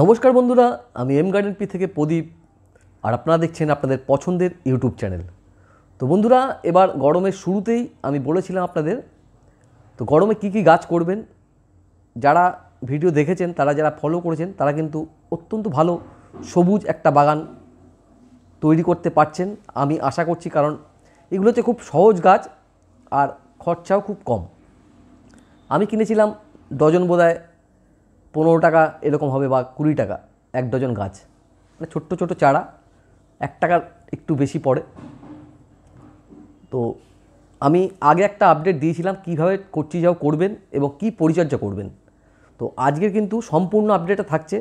নমস্কার বন্ধুরা আমি এম গার্ডেন পি থেকে প্রদীপ আর আপনারা দেখছেন আপনাদের পছন্দের ইউটিউব চ্যানেল তো বন্ধুরা এবার গরমের শুরুতেই আমি বলেছিলাম আপনাদের তো গরমে কি কি গাছ করবেন যারা ভিডিও দেখেছেন তারা যারা ফলো করেছেন তারা কিন্তু অত্যন্ত ভালো সবুজ একটা বাগান তৈরি করতে পারছেন আমি আশা করছি কারণ এগুলো হচ্ছে খুব সহজ গাছ আর খরচাও খুব কম আমি কিনেছিলাম ডজন হয় পনেরো টাকা এরকম হবে বা কুড়ি টাকা এক ডজন গাছ মানে ছোট্ট ছোট চারা এক টাকার একটু বেশি পড়ে তো আমি আগে একটা আপডেট দিয়েছিলাম কীভাবে যাও করবেন এবং কি পরিচর্যা করবেন তো আজকের কিন্তু সম্পূর্ণ আপডেটটা থাকছে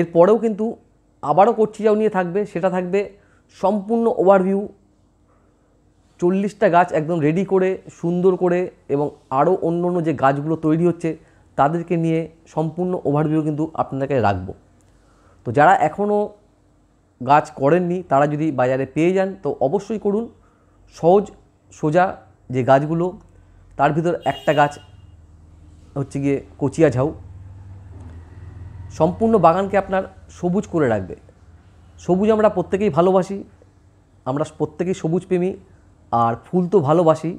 এরপরেও কিন্তু আবারও যাও নিয়ে থাকবে সেটা থাকবে সম্পূর্ণ ওভারভিউ চল্লিশটা গাছ একদম রেডি করে সুন্দর করে এবং আরও অন্য অন্য যে গাছগুলো তৈরি হচ্ছে তাদেরকে নিয়ে সম্পূর্ণ ওভারভিউ কিন্তু আপনাদেরকে রাখবো তো যারা এখনও গাছ করেননি তারা যদি বাজারে পেয়ে যান তো অবশ্যই করুন সহজ সোজা যে গাছগুলো তার ভিতর একটা গাছ হচ্ছে গিয়ে কচিয়া ঝাউ সম্পূর্ণ বাগানকে আপনার সবুজ করে রাখবে সবুজ আমরা প্রত্যেকেই ভালোবাসি আমরা প্রত্যেকেই সবুজ প্রেমী আর ফুল তো ভালোবাসি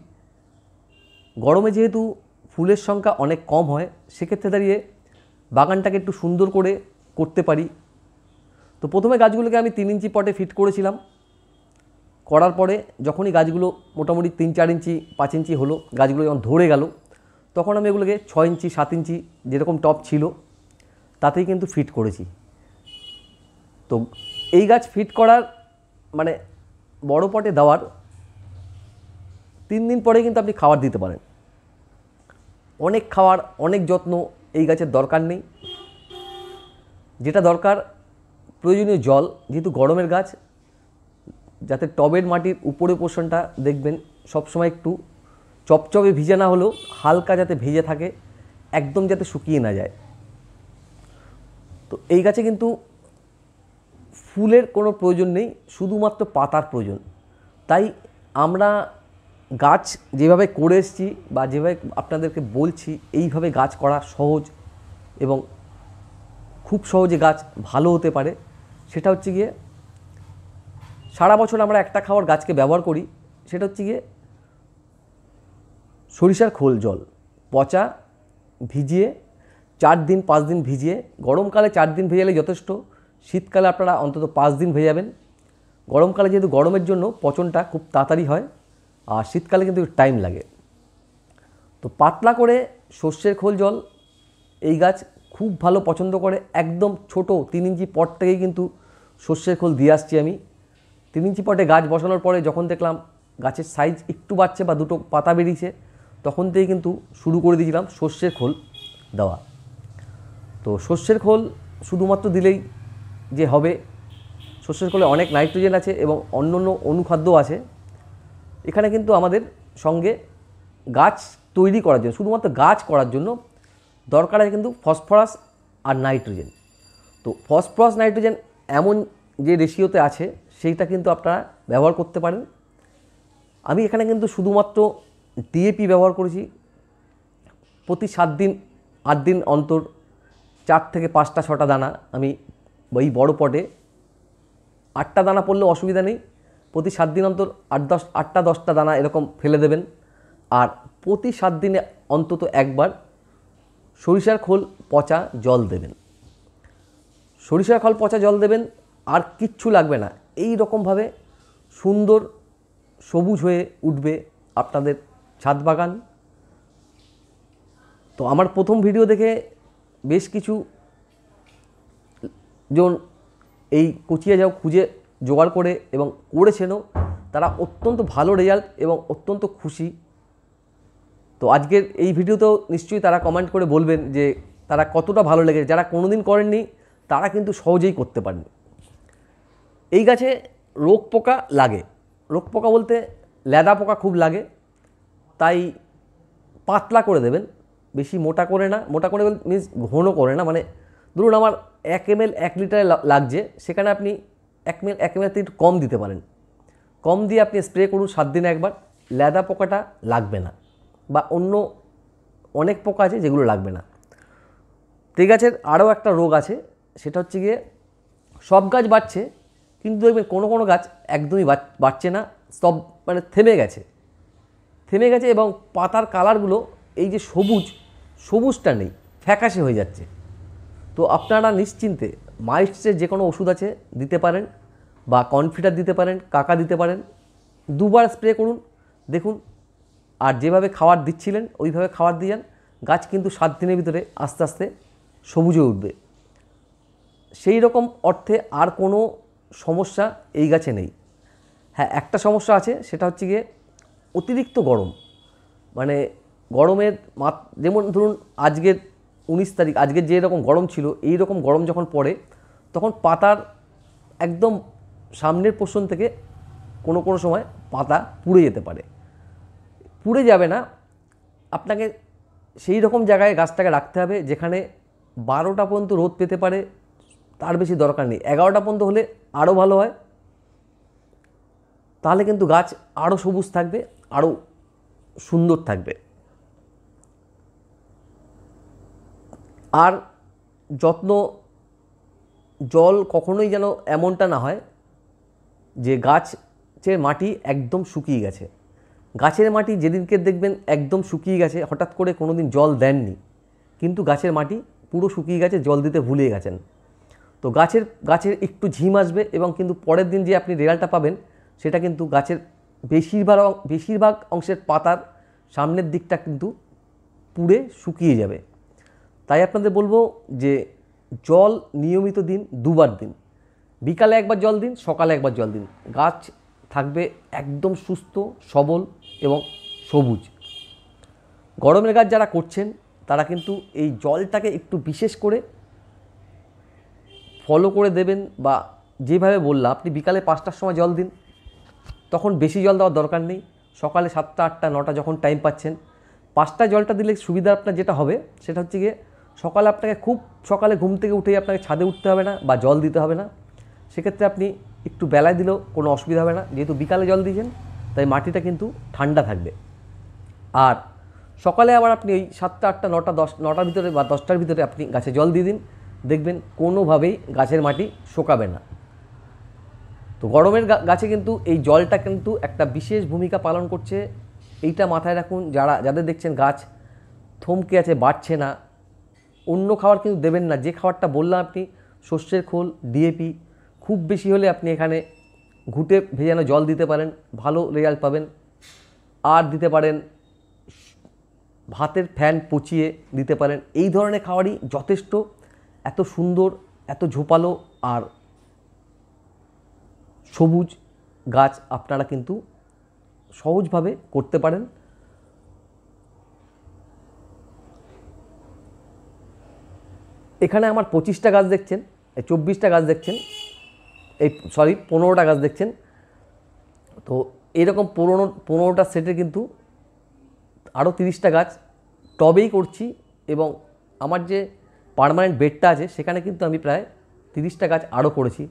গরমে যেহেতু ফুলের সংখ্যা অনেক কম হয় সেক্ষেত্রে দাঁড়িয়ে বাগানটাকে একটু সুন্দর করে করতে পারি তো প্রথমে গাছগুলোকে আমি তিন ইঞ্চি পটে ফিট করেছিলাম করার পরে যখনই গাছগুলো মোটামুটি তিন চার ইঞ্চি পাঁচ ইঞ্চি হলো গাছগুলো যখন ধরে গেল তখন আমি এগুলোকে ছয় ইঞ্চি সাত ইঞ্চি যেরকম টপ ছিল তাতেই কিন্তু ফিট করেছি তো এই গাছ ফিট করার মানে বড় পটে দেওয়ার তিন দিন পরে কিন্তু আপনি খাবার দিতে পারেন অনেক খাওয়ার অনেক যত্ন এই গাছের দরকার নেই যেটা দরকার প্রয়োজনীয় জল যেহেতু গরমের গাছ যাতে টবের মাটির উপরে পোষণটা দেখবেন সবসময় একটু চপচপে ভিজে না হলেও হালকা যাতে ভেজে থাকে একদম যাতে শুকিয়ে না যায় তো এই গাছে কিন্তু ফুলের কোনো প্রয়োজন নেই শুধুমাত্র পাতার প্রয়োজন তাই আমরা গাছ যেভাবে করে এসছি বা যেভাবে আপনাদেরকে বলছি এইভাবে গাছ করা সহজ এবং খুব সহজে গাছ ভালো হতে পারে সেটা হচ্ছে গিয়ে সারা বছর আমরা একটা খাওয়ার গাছকে ব্যবহার করি সেটা হচ্ছে গিয়ে সরিষার খোল জল পচা ভিজিয়ে চার দিন পাঁচ দিন ভিজিয়ে গরমকালে চার দিন ভেজালে যথেষ্ট শীতকালে আপনারা অন্তত পাঁচ দিন ভেজাবেন গরমকালে যেহেতু গরমের জন্য পচনটা খুব তাড়াতাড়ি হয় আর শীতকালে কিন্তু টাইম লাগে তো পাতলা করে সর্ষের খোল জল এই গাছ খুব ভালো পছন্দ করে একদম ছোট তিন ইঞ্চি পট থেকেই কিন্তু সর্ষের খোল দিয়ে আসছি আমি তিন ইঞ্চি পটে গাছ বসানোর পরে যখন দেখলাম গাছের সাইজ একটু বাড়ছে বা দুটো পাতা বেরিয়েছে তখন থেকেই কিন্তু শুরু করে দিয়েছিলাম সর্ষের খোল দেওয়া তো সর্ষের খোল শুধুমাত্র দিলেই যে হবে সর্ষের খোলে অনেক নাইট্রোজেন আছে এবং অন্য অন্য অনুখাদ্য আছে এখানে কিন্তু আমাদের সঙ্গে গাছ তৈরি করার জন্য শুধুমাত্র গাছ করার জন্য দরকার আছে কিন্তু ফসফরাস আর নাইট্রোজেন তো ফসফরাস নাইট্রোজেন এমন যে রেশিওতে আছে সেইটা কিন্তু আপনারা ব্যবহার করতে পারেন আমি এখানে কিন্তু শুধুমাত্র ডিএপি ব্যবহার করেছি প্রতি সাত দিন আট দিন অন্তর চার থেকে পাঁচটা ছটা দানা আমি ওই বড় পটে আটটা দানা পড়লে অসুবিধা নেই প্রতি সাত দিন অন্তর আট দশ আটটা দশটা দানা এরকম ফেলে দেবেন আর প্রতি সাত দিনে অন্তত একবার সরিষার খোল পচা জল দেবেন সরিষার খোল পচা জল দেবেন আর কিচ্ছু লাগবে না এই রকমভাবে সুন্দর সবুজ হয়ে উঠবে আপনাদের ছাদ বাগান তো আমার প্রথম ভিডিও দেখে বেশ কিছু জন এই কুচিয়া যাও খুঁজে জোগাড় করে এবং করেছেনও তারা অত্যন্ত ভালো রেজাল্ট এবং অত্যন্ত খুশি তো আজকের এই ভিডিওতেও নিশ্চয়ই তারা কমেন্ট করে বলবেন যে তারা কতটা ভালো লেগেছে যারা কোনো দিন করেননি তারা কিন্তু সহজেই করতে পারেন এই গাছে রোগ পোকা লাগে রোগ পোকা বলতে ল্যাদা পোকা খুব লাগে তাই পাতলা করে দেবেন বেশি মোটা করে না মোটা করে মিন্স ঘন করে না মানে ধরুন আমার এক এম এক লিটারে লাগছে সেখানে আপনি এক মিল এক মিল একটু কম দিতে পারেন কম দিয়ে আপনি স্প্রে করুন সাত দিনে একবার ল্যাদা পোকাটা লাগবে না বা অন্য অনেক পোকা আছে যেগুলো লাগবে না তে গাছের আরও একটা রোগ আছে সেটা হচ্ছে গিয়ে সব গাছ বাড়ছে কিন্তু দেখবেন কোনো কোনো গাছ একদমই বাড়ছে না সব মানে থেমে গেছে থেমে গেছে এবং পাতার কালারগুলো এই যে সবুজ সবুজটা নেই ফ্যাকাশে হয়ে যাচ্ছে তো আপনারা নিশ্চিন্তে মাইস্টের যে কোনো ওষুধ আছে দিতে পারেন বা কনফিটার দিতে পারেন কাকা দিতে পারেন দুবার স্প্রে করুন দেখুন আর যেভাবে খাবার দিচ্ছিলেন ওইভাবে খাবার দিয়ে যান গাছ কিন্তু সাত দিনের ভিতরে আস্তে আস্তে সবুজে উঠবে সেই রকম অর্থে আর কোনো সমস্যা এই গাছে নেই হ্যাঁ একটা সমস্যা আছে সেটা হচ্ছে গিয়ে অতিরিক্ত গরম মানে গরমের মাত যেমন ধরুন আজকের উনিশ তারিখ আজকে যে রকম গরম ছিল এই রকম গরম যখন পড়ে তখন পাতার একদম সামনের পোষণ থেকে কোনো কোনো সময় পাতা পুড়ে যেতে পারে পুড়ে যাবে না আপনাকে সেই রকম জায়গায় গাছটাকে রাখতে হবে যেখানে বারোটা পর্যন্ত রোদ পেতে পারে তার বেশি দরকার নেই এগারোটা পর্যন্ত হলে আরও ভালো হয় তাহলে কিন্তু গাছ আরও সবুজ থাকবে আরও সুন্দর থাকবে আর যত্ন জল কখনোই যেন এমনটা না হয় যে গাছের মাটি একদম শুকিয়ে গেছে গাছের মাটি যেদিনকে দেখবেন একদম শুকিয়ে গেছে হঠাৎ করে কোনো দিন জল দেননি কিন্তু গাছের মাটি পুরো শুকিয়ে গেছে জল দিতে ভুলে গেছেন তো গাছের গাছের একটু ঝিম আসবে এবং কিন্তু পরের দিন যে আপনি রেয়ালটা পাবেন সেটা কিন্তু গাছের বেশিরভাগ বেশিরভাগ অংশের পাতার সামনের দিকটা কিন্তু পুড়ে শুকিয়ে যাবে তাই আপনাদের বলবো যে জল নিয়মিত দিন দুবার দিন বিকালে একবার জল দিন সকালে একবার জল দিন গাছ থাকবে একদম সুস্থ সবল এবং সবুজ গরমের গাছ যারা করছেন তারা কিন্তু এই জলটাকে একটু বিশেষ করে ফলো করে দেবেন বা যেভাবে বললাম আপনি বিকালে পাঁচটার সময় জল দিন তখন বেশি জল দেওয়ার দরকার নেই সকালে সাতটা আটটা নটা যখন টাইম পাচ্ছেন পাঁচটা জলটা দিলে সুবিধা আপনার যেটা হবে সেটা হচ্ছে গিয়ে সকালে আপনাকে খুব সকালে ঘুম থেকে উঠেই আপনাকে ছাদে উঠতে হবে না বা জল দিতে হবে না সেক্ষেত্রে আপনি একটু বেলায় দিলেও কোনো অসুবিধা হবে না যেহেতু বিকালে জল দিয়েছেন তাই মাটিটা কিন্তু ঠান্ডা থাকবে আর সকালে আবার আপনি ওই সাতটা আটটা নটা দশ নটার ভিতরে বা দশটার ভিতরে আপনি গাছে জল দিয়ে দিন দেখবেন কোনোভাবেই গাছের মাটি শোকাবে না তো গরমের গাছে কিন্তু এই জলটা কিন্তু একটা বিশেষ ভূমিকা পালন করছে এইটা মাথায় রাখুন যারা যাদের দেখছেন গাছ থমকে আছে বাড়ছে না অন্য খাবার কিন্তু দেবেন না যে খাবারটা বললাম আপনি শস্যের খোল ডিএপি খুব বেশি হলে আপনি এখানে ঘুটে ভেজানো জল দিতে পারেন ভালো রেজাল্ট পাবেন আর দিতে পারেন ভাতের ফ্যান পচিয়ে দিতে পারেন এই ধরনের খাবারই যথেষ্ট এত সুন্দর এত ঝোপালো আর সবুজ গাছ আপনারা কিন্তু সহজভাবে করতে পারেন এখানে আমার পঁচিশটা গাছ দেখছেন এই চব্বিশটা গাছ দেখছেন এই সরি পনেরোটা গাছ দেখছেন তো এরকম পনেরো পনেরোটা সেটে কিন্তু আরও তিরিশটা গাছ টবেই করছি এবং আমার যে পারমানেন্ট বেডটা আছে সেখানে কিন্তু আমি প্রায় তিরিশটা গাছ আরও করেছি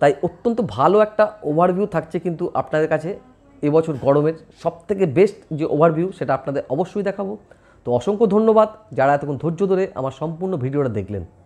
তাই অত্যন্ত ভালো একটা ওভারভিউ থাকছে কিন্তু আপনাদের কাছে এবছর গরমের সবথেকে বেস্ট যে ওভারভিউ সেটা আপনাদের অবশ্যই দেখাবো তো অসংখ্য ধন্যবাদ যারা এতক্ষণ ধৈর্য ধরে আমার সম্পূর্ণ ভিডিওটা দেখলেন